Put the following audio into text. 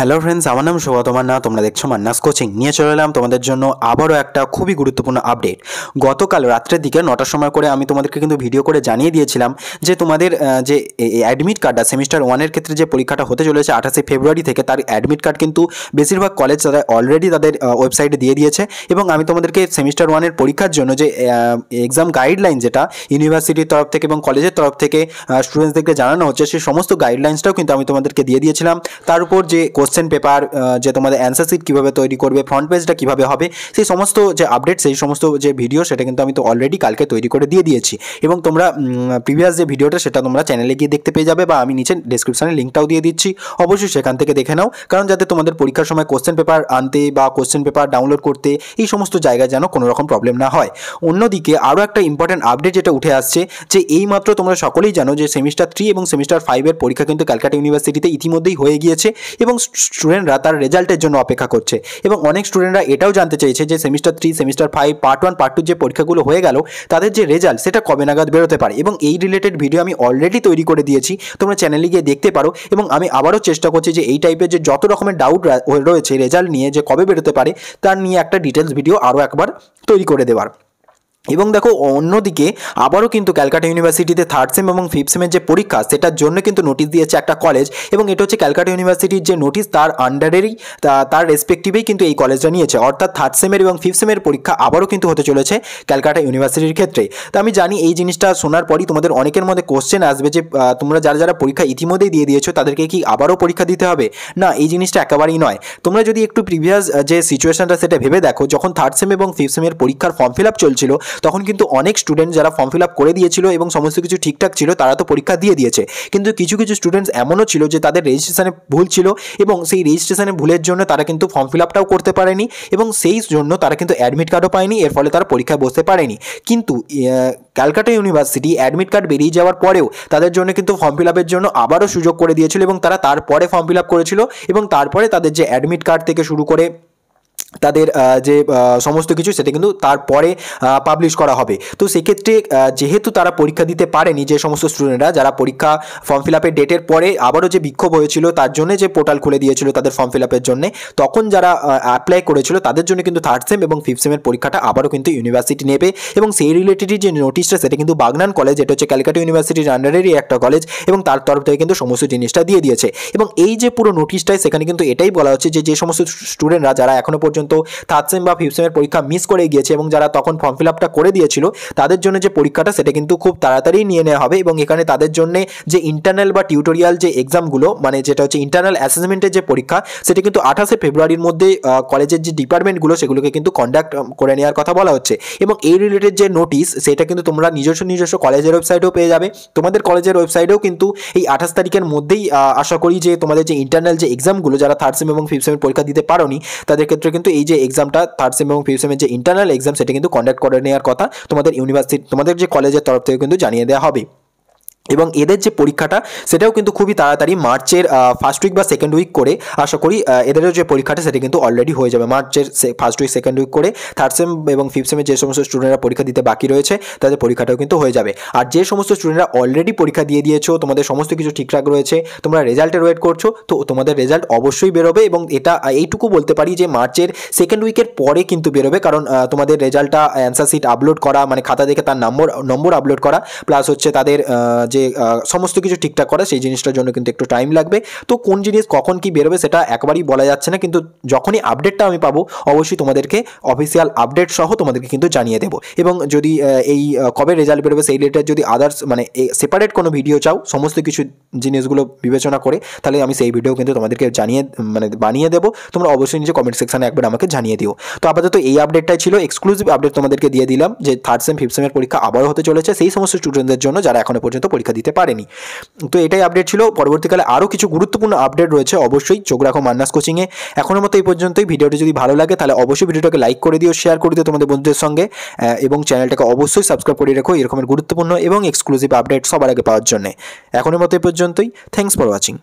hello friends আমার নাম শোভা তোমার না তোমরা দেখছো মান্নাস কোচিং নিয়ে চলে এলাম তোমাদের জন্য আবারও একটা খুবই গুরুত্বপূর্ণ আপডেট গতকাল রাত্রের দিকে নটার সময় করে আমি তোমাদেরকে কিন্তু ভিডিও করে জানিয়ে দিয়েছিলাম যে তোমাদের যে অ্যাডমিট কার্ডটা সেমিস্টার ওয়ানের ক্ষেত্রে যে পরীক্ষাটা হতে চলেছে আঠাশে ফেব্রুয়ারি থেকে তার অ্যাডমিট কার্ড কিন্তু বেশিরভাগ কলেজ তারা অলরেডি তাদের ওয়েবসাইটে দিয়ে দিয়েছে এবং আমি তোমাদেরকে সেমিস্টার ওয়ানের পরীক্ষার জন্য যে এক্সাম গাইডলাইন যেটা ইউনিভার্সিটির তরফ থেকে এবং কলেজের তরফ থেকে স্টুডেন্টসদেরকে জানানো হচ্ছে সেই সমস্ত গাইডলাইন্সটাও কিন্তু আমি তোমাদেরকে দিয়ে দিয়েছিলাম তার উপর যে কোশ্চেন পেপার যে তোমাদের অ্যান্সার সিট কীভাবে তৈরি করবে ফ্রন্ট পেজটা কীভাবে হবে সেই সমস্ত যে আপডেট সেই সমস্ত যে ভিডিও সেটা কিন্তু আমি তো অলরেডি কালকে তৈরি করে দিয়ে দিয়েছি এবং তোমরা প্রিভিয়াস যে ভিডিওটা সেটা তোমরা চ্যানেলে গিয়ে দেখতে পেয়ে যাবে বা আমি নিচে ডিসক্রিপশানে লিঙ্কটাও দিয়ে দিচ্ছি অবশ্যই সেখান থেকে দেখে নাও কারণ যাতে তোমাদের পরীক্ষার সময় কোশ্চেন পেপার আনতে বা কোশ্চেন পেপার ডাউনলোড করতে এই সমস্ত জায়গায় যেন কোনো রকম প্রবলেম না হয় অন্যদিকে আরও একটা ইম্পর্ট্যান্ট আপডেট যেটা উঠে আসছে যে এইমাত্র তোমরা সকলেই জানো যে সেমিস্টার থ্রি এবং সেমিস্টার ফাইভের পরীক্ষা কিন্তু ক্যালকাটা ইউনিভার্সিটিতে ইতিমধ্যেই হয়ে গিয়েছে এবং স্টুডেন্টরা তার রেজাল্টের জন্য অপেক্ষা করছে এবং অনেক স্টুডেন্টরা এটাও জানতে চেয়েছে যে semester three semester five part one part two যে পরীক্ষাগুলো হয়ে গেল তাদের যে রেজাল্ট সেটা কবে নাগাদ বেরোতে পারে এবং এই রিলেটেড ভিডিও আমি অলরেডি তৈরি করে দিয়েছি তোমরা চ্যানেলে গিয়ে দেখতে পারো এবং আমি আবারও চেষ্টা করছি যে এই টাইপের যে যত রকমের ডাউট রয়েছে রেজাল্ট নিয়ে যে কবে বেরোতে পারে তার নিয়ে একটা ডিটেলস ভিডিও আরও একবার তৈরি করে দেওয়ার এবং দেখো অন্যদিকে আবারও কিন্তু ক্যালকাটা ইউনিভার্সিটিতে থার্ড সেম এবং ফিফথ সেমের যে পরীক্ষা সেটার জন্য কিন্তু নোটিশ দিয়েছে একটা কলেজ এবং এটা হচ্ছে ক্যালকাটা ইউনিভার্সিটির যে নোটিশ তার আন্ডারেরই তার রেসপেক্টিভেই কিন্তু এই কলেজটা নিয়েছে অর্থাৎ থার্ড সেমের এবং ফিফথ সেমের পরীক্ষা আবারও কিন্তু হতে চলেছে ক্যালকাটা ইউনিভার্সিটির ক্ষেত্রে তো আমি জানি এই জিনিসটা শোনার পরই তোমাদের অনেকের মধ্যে কোশ্চেন আসবে যে তোমরা যারা যারা পরীক্ষা ইতিমধ্যেই দিয়ে দিয়েছো তাদেরকে কি আবারও পরীক্ষা দিতে হবে না এই জিনিসটা একেবারেই নয় তোমরা যদি একটু প্রিভিয়াস যে সিচুয়েশনটা সেটা ভেবে দেখো যখন থার্ড সেম এবং ফিফথ সেমের পরীক্ষার ফর্ম ফিল আপ চলছিল তখন কিন্তু অনেক স্টুডেন্ট যারা ফর্ম ফিল আপ করে দিয়েছিল এবং সমস্ত কিছু ঠিকঠাক ছিল তারা তো পরীক্ষা দিয়ে দিয়েছে কিন্তু কিছু কিছু স্টুডেন্টস এমনও ছিল যে তাদের রেজিস্ট্রেশনে ভুল ছিল এবং সেই রেজিস্ট্রেশনে ভুলের জন্য তারা কিন্তু ফর্ম ফিল আপটাও করতে পারেনি এবং সেই জন্য তারা কিন্তু অ্যাডমিট কার্ডও পায়নি এর ফলে তারা পরীক্ষায় বসতে পারেনি কিন্তু ক্যালকাটা ইউনিভার্সিটি অ্যাডমিট কার্ড বেরিয়ে যাওয়ার পরেও তাদের জন্য কিন্তু ফর্ম ফিল আপের জন্য আবারও সুযোগ করে দিয়েছিল এবং তারা তারপরে ফর্ম ফিল আপ করেছিল এবং তারপরে তাদের যে অ্যাডমিট কার্ড থেকে শুরু করে তাদের যে সমস্ত কিছু সেটা কিন্তু তারপরে পাবলিশ করা হবে তো সেক্ষেত্রে যেহেতু তারা পরীক্ষা দিতে পারেনি যে সমস্ত স্টুডেন্টরা যারা পরীক্ষা ফর্ম ফিল আপের ডেটের পরে আবারও যে বিক্ষোভ হয়েছিল তার জন্য যে পোর্টাল খুলে দিয়েছিল তাদের ফর্ম ফিল আপের জন্য তখন যারা অ্যাপ্লাই করেছিল তাদের জন্য কিন্তু থার্ড সেম এবং ফিফথ সেমের পরীক্ষাটা আবারও কিন্তু ইউনিভার্সিটি নেবে এবং সেই রিলেটেড যে নোটিশটা সেটা কিন্তু বাগনান কলেজ এটা হচ্ছে ক্যালকাটা ইউনিভার্সিটির আন্ডারেরই একটা কলেজ এবং তার তরফ থেকে কিন্তু সমস্ত জিনিসটা দিয়ে দিয়েছে এবং এই যে পুরো নোটিশটায় সেখানে কিন্তু এটাই বলা হচ্ছে যে যে সমস্ত স্টুডেন্টরা যারা এখনও পর্যন্ত পর্যন্ত থার্ড সেম বা ফিফথ সেমের পরীক্ষা মিস করে গিয়েছে এবং যারা তখন ফর্ম ফিল আপটা করে দিয়েছিল তাদের জন্য যে পরীক্ষাটা সেটা কিন্তু খুব তাড়াতাড়ি নিয়ে নেওয়া হবে এবং এখানে তাদের জন্য যে ইন্টারনাল বা টিউটোরিয়াল যে এক্সামগুলো মানে যেটা হচ্ছে ইন্টারনাল অ্যাসেসমেন্টের যে পরীক্ষা সেটা কিন্তু আঠাশে ফেব্রুয়ারির মধ্যে কলেজের যে ডিপার্টমেন্টগুলো সেগুলোকে কিন্তু কন্ডাক্ট করে নেওয়ার কথা বলা হচ্ছে এবং এই রিলেটেড যে নোটিশ সেটা কিন্তু তোমরা নিজস্ব নিজস্ব কলেজের ওয়েবসাইটেও পেয়ে যাবে তোমাদের কলেজের ওয়েবসাইটেও কিন্তু এই আঠাশ তারিখের মধ্যেই আশা করি যে তোমাদের যে ইন্টারনাল যে এক্সামগুলো যারা থার্ড সেম এবং ফিফথ সেমের পরীক্ষা দিতে পারোনি তাদের ক্ষেত্রে কিন্তু এই যে এক্সামটা থার্ড সেম এবং ফিফথ সেমের যে ইন্টারনাল এক্সাম সেটা কিন্তু কন্ডাক্ট করে নেওয়ার কথা তোমাদের ইউনিভার্সিটি তোমাদের যে কলেজের তরফ থেকে কিন্তু জানিয়ে দেওয়া হবে এবং এদের যে পরীক্ষাটা সেটাও কিন্তু খুবই তাড়াতাড়ি মার্চের ফার্স্ট উইক বা সেকেন্ড উইক করে আশা করি এদেরও যে পরীক্ষাটা সেটা কিন্তু অলরেডি হয়ে যাবে মার্চের ফার্স্ট উইক সেকেন্ড উইক করে থার্ড সেম এবং ফিফথ সেমে যে সমস্ত স্টুডেন্টরা পরীক্ষা দিতে বাকি রয়েছে তাদের পরীক্ষাটাও কিন্তু হয়ে যাবে আর যে সমস্ত স্টুডেন্টরা অলরেডি পরীক্ষা দিয়ে দিয়েছো তোমাদের সমস্ত কিছু ঠিকঠাক রয়েছে তোমরা রেজাল্টের ওয়েট করছো তো তোমাদের রেজাল্ট অবশ্যই বেরোবে এবং এটা এইটুকু বলতে পারি যে মার্চের সেকেন্ড উইকের পরে কিন্তু বেরোবে কারণ তোমাদের রেজাল্টটা অ্যান্সার শিট আপলোড করা মানে খাতা দেখে তার নম্বর নম্বর আপলোড করা প্লাস হচ্ছে তাদের যে সমস্ত কিছু ঠিকঠাক করা সেই জিনিসটার জন্য কিন্তু একটু টাইম লাগবে তো কোন জিনিস কখন কি বেরোবে সেটা একবারই বলা যাচ্ছে না কিন্তু যখনই আপডেটটা আমি পাবো অবশ্যই তোমাদেরকে অফিসিয়াল আপডেট সহ তোমাদেরকে কিন্তু জানিয়ে দেবো এবং যদি এই কবে রেজাল্ট বেরোবে সেই রিলেটেড যদি আদার্স মানে সেপারেট কোনো ভিডিও চাও সমস্ত কিছু জিনিসগুলো বিবেচনা করে তাহলে আমি সেই ভিডিও কিন্তু তোমাদেরকে জানিয়ে মানে বানিয়ে দেবো তোমরা অবশ্যই নিজে কমেন্ট সেকশানে একবার আমাকে জানিয়ে দিও তো আপাতত এই আপডেটটাই ছিল এক্সক্লুসিভ আপডেট তোমাদেরকে দিয়ে দিলাম যে থার্ড সেম ফিফথ সেমের পরীক্ষা আবারও হতে চলেছে সেই সমস্ত স্টুডেন্টদের জন্য যারা এখনও পর্যন্ত পরীক্ষা দিতে পারেনি তো এটাই আপডেট ছিল পরবর্তীকালে আরও কিছু গুরুত্বপূর্ণ আপডেট রয়েছে অবশ্যই চোখ রাখো মান্নাস কোচিংয়ে এখনও মতো এই পর্যন্তই ভিডিওটি যদি ভালো লাগে তাহলে অবশ্যই ভিডিওটাকে লাইক করে দিও শেয়ার করে দিও তোমাদের বন্ধুদের সঙ্গে এবং চ্যানেলটাকে অবশ্যই সাবস্ক্রাইব করে রেখো এরকমের গুরুত্বপূর্ণ এবং এক্সক্লুসিভ আপডেট সবার আগে পাওয়ার জন্য এখনও মতো এই পর্যন্তই থ্যাংকস ফর ওয়াচিং